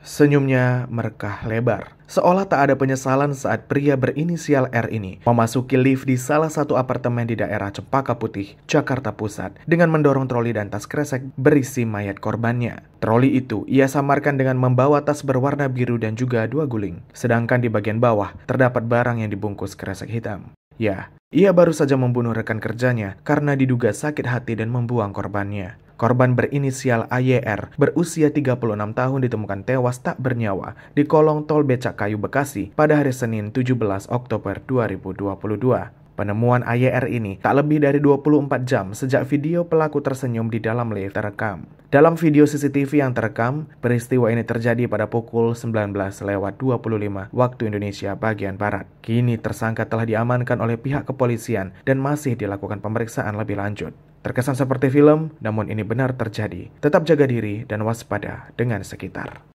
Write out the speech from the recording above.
Senyumnya merekah lebar, seolah tak ada penyesalan saat pria berinisial R ini memasuki lift di salah satu apartemen di daerah Cempaka Putih, Jakarta Pusat, dengan mendorong troli dan tas kresek berisi mayat korbannya. Troli itu ia samarkan dengan membawa tas berwarna biru dan juga dua guling, sedangkan di bagian bawah terdapat barang yang dibungkus kresek hitam. Ya, ia baru saja membunuh rekan kerjanya karena diduga sakit hati dan membuang korbannya. Korban berinisial AYR berusia 36 tahun ditemukan tewas tak bernyawa di kolong tol Becak Kayu Bekasi pada hari Senin 17 Oktober 2022. Penemuan AYR ini tak lebih dari 24 jam sejak video pelaku tersenyum di dalam lift terekam. Dalam video CCTV yang terekam, peristiwa ini terjadi pada pukul 19 lewat 25 waktu Indonesia bagian Barat. Kini tersangka telah diamankan oleh pihak kepolisian dan masih dilakukan pemeriksaan lebih lanjut. Terkesan seperti film, namun ini benar terjadi. Tetap jaga diri dan waspada dengan sekitar.